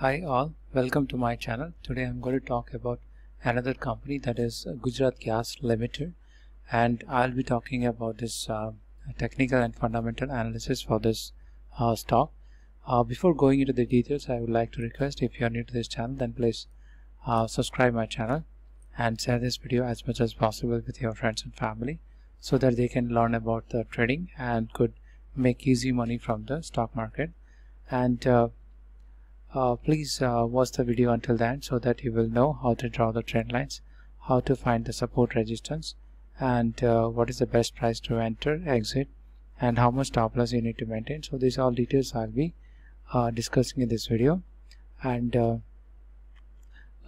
Hi all, welcome to my channel. Today I'm going to talk about another company that is Gujarat Gas Limited and I'll be talking about this uh, technical and fundamental analysis for this uh, stock. Uh, before going into the details, I would like to request if you are new to this channel then please uh, subscribe my channel and share this video as much as possible with your friends and family so that they can learn about the trading and could make easy money from the stock market and uh, uh, please uh, watch the video until then so that you will know how to draw the trend lines how to find the support resistance and uh, what is the best price to enter exit and how much stop loss you need to maintain so these all details i'll be uh, discussing in this video and uh,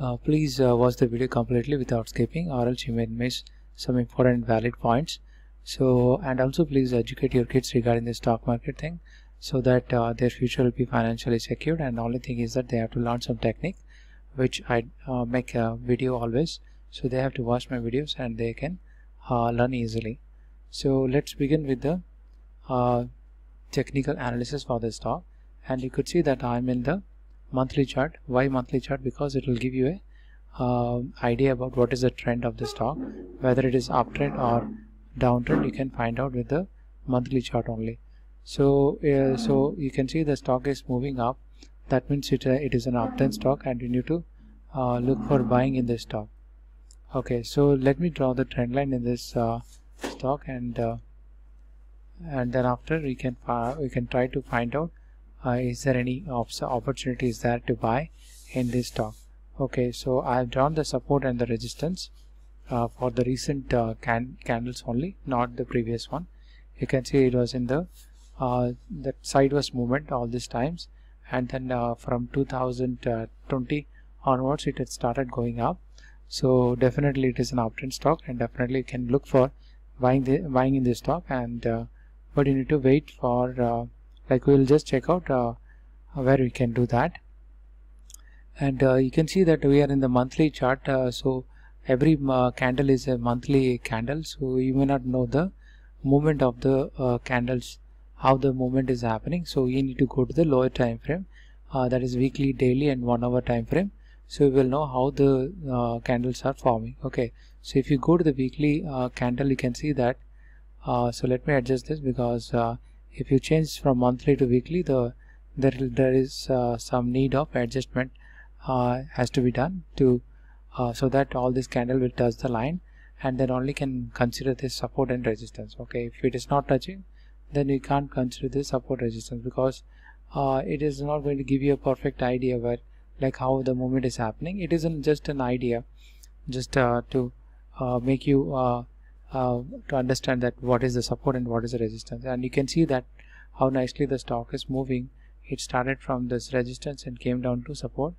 uh, please watch the video completely without skipping or else you may miss some important valid points so and also please educate your kids regarding the stock market thing so that uh, their future will be financially secured and the only thing is that they have to learn some technique which I uh, make a video always so they have to watch my videos and they can uh, learn easily so let's begin with the uh, technical analysis for this stock and you could see that I'm in the monthly chart why monthly chart because it will give you a um, idea about what is the trend of the stock whether it is uptrend or downtrend you can find out with the monthly chart only so uh, so you can see the stock is moving up that means it, uh, it is an uptrend stock and you need to uh, look for buying in this stock okay so let me draw the trend line in this uh, stock and uh, and then after we can we can try to find out uh, is there any opportunities there to buy in this stock okay so I've drawn the support and the resistance for the recent can candles only not the previous one you can see it was in the uh, that the sideways movement all these times and then uh, from 2020 onwards it had started going up so definitely it is an option stock and definitely you can look for buying the buying in this stock and uh, but you need to wait for uh, like we will just check out uh, where we can do that and you can see that we are in the monthly chart so every candle is a monthly candle so you may not know the movement of the candles how the movement is happening so we need to go to the lower time frame uh, that is weekly daily and one hour time frame so we will know how the uh, candles are forming okay so if you go to the weekly uh, candle you can see that uh, so let me adjust this because uh, if you change from monthly to weekly the there, there is uh, some need of adjustment has to be done to so that all this candle will touch the line and then only can consider this support and resistance okay if it is not touching then you can't consider the support resistance because uh, it is not going to give you a perfect idea where like how the movement is happening it isn't just an idea just uh, to uh, make you uh, uh, to understand that what is the support and what is the resistance and you can see that how nicely the stock is moving it started from this resistance and came down to support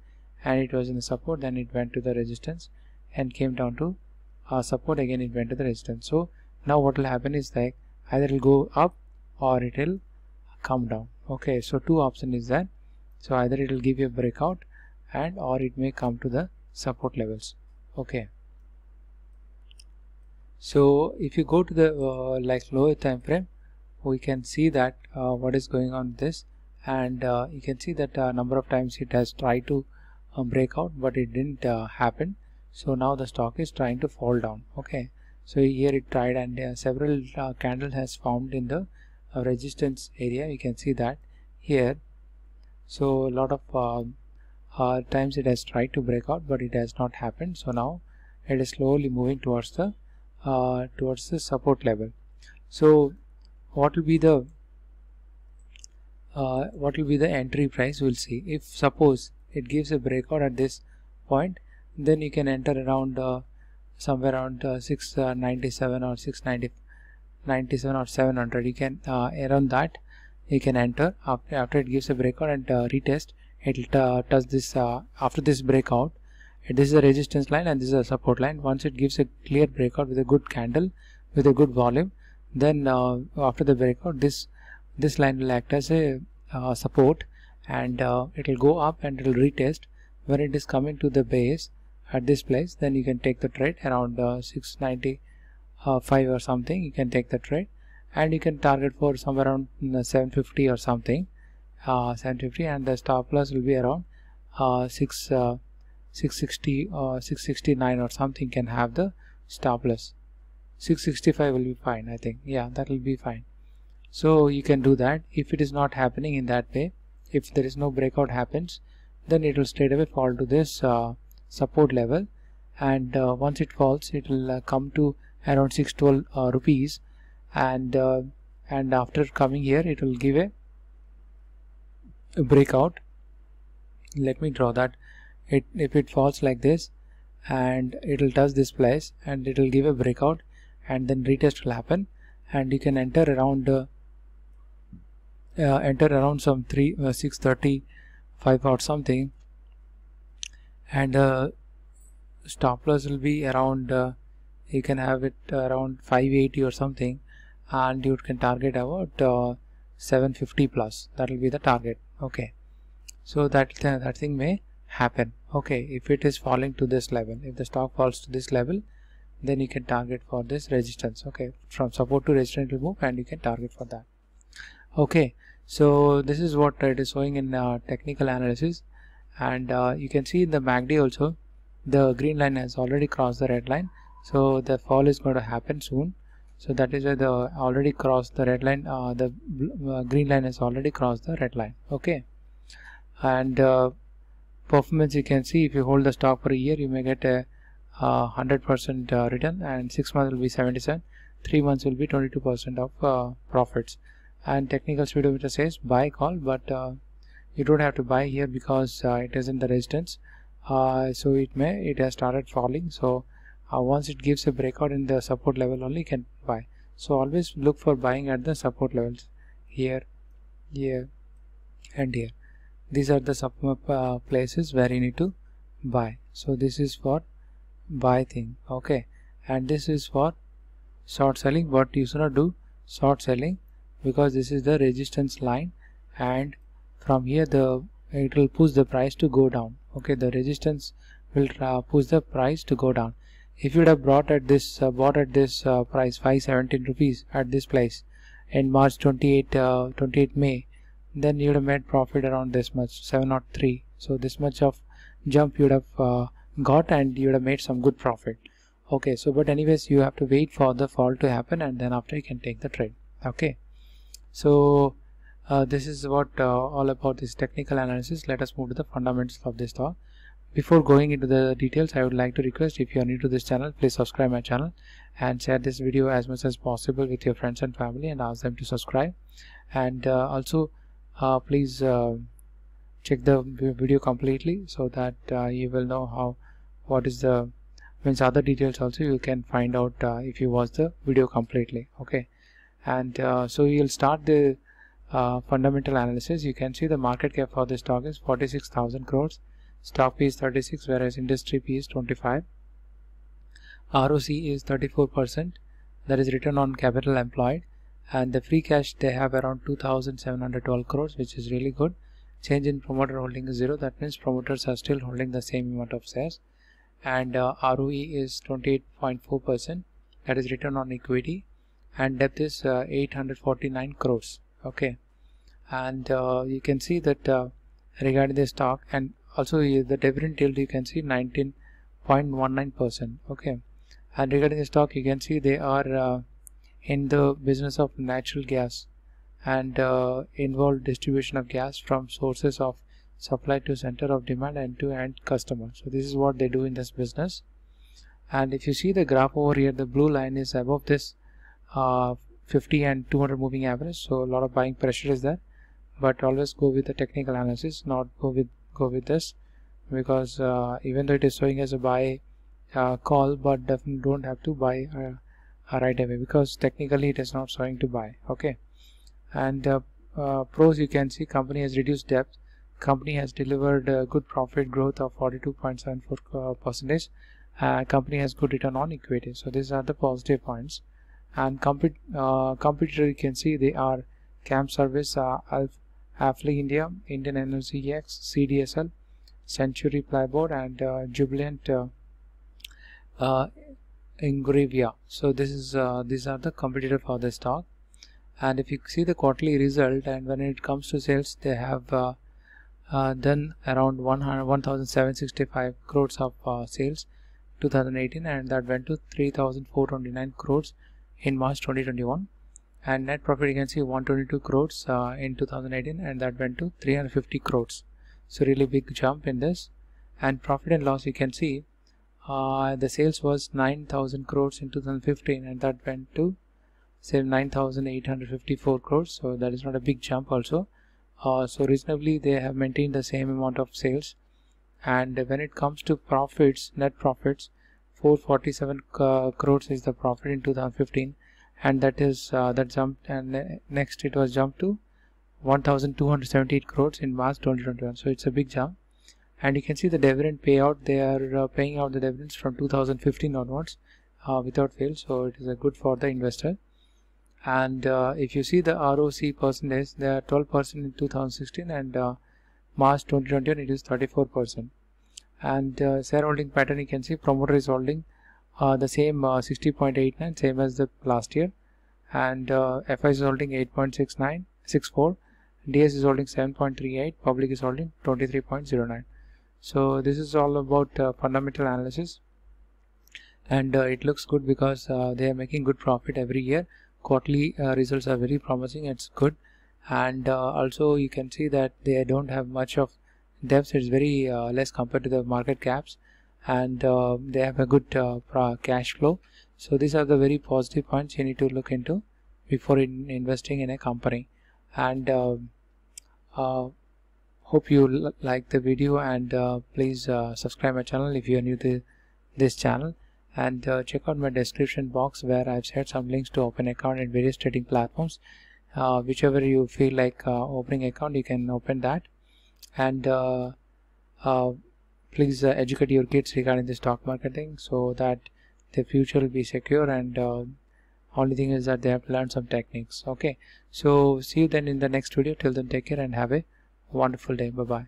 and it was in the support then it went to the resistance and came down to uh, support again it went to the resistance so now what will happen is that either it will go up or it will come down okay so two option is there so either it will give you a breakout and or it may come to the support levels okay so if you go to the uh, like lower time frame we can see that uh, what is going on this and uh, you can see that a uh, number of times it has tried to uh, break out but it didn't uh, happen so now the stock is trying to fall down okay so here it tried and several candles has formed in the uh, resistance area you can see that here so a lot of uh, uh, times it has tried to break out but it has not happened so now it is slowly moving towards the uh, towards the support level so what will be the uh, what will be the entry price we'll see if suppose it gives a breakout at this point then you can enter around uh, somewhere around uh, 697 uh, or 690 97 or 700 you can uh, around that you can enter after, after it gives a breakout and uh, retest it will touch this uh, after this breakout this is a resistance line and this is a support line once it gives a clear breakout with a good candle with a good volume then uh, after the breakout this this line will act as a uh, support and it will go up and it will retest when it is coming to the base at this place then you can take the trade around uh, 690 uh, 5 or something you can take the trade and you can target for somewhere around mm, uh, 750 or something uh, 750 and the stop loss will be around uh, 6 uh, 660 or uh, 669 or something can have the stop loss 665 will be fine i think yeah that will be fine so you can do that if it is not happening in that way if there is no breakout happens then it will straight away fall to this uh, support level and once it falls it will come to around 612 uh, rupees and uh, and after coming here it will give a, a breakout let me draw that it if it falls like this and it will touch this place and it will give a breakout and then retest will happen and you can enter around uh, uh, enter around some 3 uh, 635 or something and uh, stop loss will be around uh, you can have it around 580 or something and you can target about uh, 750 plus that will be the target okay so that th uh, that thing may happen okay if it is falling to this level if the stock falls to this level then you can target for this resistance okay from support to resistance will move and you can target for that okay so this is what it is showing in uh, technical analysis and uh, you can see the MACD also the green line has already crossed the red line so the fall is going to happen soon so that is why the already crossed the red line uh, the uh, green line has already crossed the red line okay and uh, performance you can see if you hold the stock for a year you may get a 100% uh, uh, return and 6 months will be 77 3 months will be 22% of uh, profits and technical speedometer says buy call but you don't have to buy here because it isn't the resistance so it may it has started falling so uh, once it gives a breakout in the support level only you can buy so always look for buying at the support levels here here and here these are the sub uh, uh, places where you need to buy so this is for buy thing okay and this is for short selling but you should not do short selling because this is the resistance line and from here the it will push the price to go down okay the resistance will uh, push the price to go down if you would have brought at this uh, bought at this uh, price 517 rupees at this price in March 28 uh, 28 May then you would have made profit around this much 703 so this much of jump you would have uh, got and you would have made some good profit okay so but anyways you have to wait for the fall to happen and then after you can take the trade okay so uh, this is what uh, all about this technical analysis let us move to the fundamentals of this talk before going into the details, I would like to request if you are new to this channel, please subscribe my channel and share this video as much as possible with your friends and family and ask them to subscribe. And uh, also, uh, please uh, check the video completely so that uh, you will know how what is the means other details also you can find out uh, if you watch the video completely okay and uh, so you'll start the fundamental analysis you can see the market cap for this stock is 46000 crores staff P is 36 whereas industry P is 25 ROC is 34% that is return on capital employed and the free cash they have around 2712 crores which is really good change in promoter holding is zero that means promoters are still holding the same amount of shares and uh, ROE is 28.4% that is return on equity and depth is uh, 849 crores okay and uh, you can see that uh, regarding the stock and also the dividend yield you can see 19.19 percent okay and regarding the stock you can see they are uh, in the business of natural gas and uh, distribution of gas from sources of supply to center of demand and to end customer so this is what they do in this business and if you see the graph over here the blue line is above this uh, 50 and 200 moving average so a lot of buying pressure is there but always go with the technical analysis not go with go with this because uh, even though it is showing as a buy uh, call but definitely don't have to buy uh, uh right away because technically it is not showing to buy okay and uh, uh, pros you can see company has reduced debt company has delivered good profit growth of 42.74 percentage company has good return on equity so these are the positive points and compet competitor you can see they are camp service uh, Affle India, Indian Energy X, CDSL, Century Plyboard and uh, Jubilant uh, uh, Ingravia. So this is uh, these are the competitor for the stock. And if you see the quarterly result and when it comes to sales, they have uh, uh done around 1,765 crores of uh, sales 2018 and that went to 3,429 crores in March 2021 and net profit you can see 122 crores uh, in 2018 and that went to 350 crores so really big jump in this and profit and loss you can see uh, the sales was 9000 crores in 2015 and that went to say 9854 crores so that is not a big jump also uh, so reasonably they have maintained the same amount of sales and when it comes to profits net profits 447 uh, crores is the profit in 2015 and that is uh, that jumped and next it was jumped to 1278 crores in March 2021 so it's a big jump and you can see the dividend payout they are uh, paying out the dividends from 2015 onwards uh, without fail so it is a good for the investor and uh, if you see the ROC percentage they are 12% in 2016 and uh, March 2021 it is 34% and uh, shareholding pattern you can see promoter is holding uh, the same uh, 60.89 same as the last year and uh, FS is holding 8.69 64 DS is holding 7.38 public is holding 23.09 so this is all about uh, fundamental analysis and uh, it looks good because uh, they are making good profit every year quarterly results are very promising it's good and also you can see that they don't have much of depth it's very less compared to the market caps and uh, they have a good uh, cash flow. So these are the very positive points you need to look into before in investing in a company. And uh, uh hope you like the video and uh, please uh, subscribe my channel if you are new to this channel. And check out my description box where I've shared some links to open account in various trading platforms. whichever you feel like opening account, you can open that. And please uh, educate your kids regarding the stock market thing so that their future will be secure and uh, only thing is that they have learned some techniques okay so see you then in the next video till then take care and have a wonderful day bye bye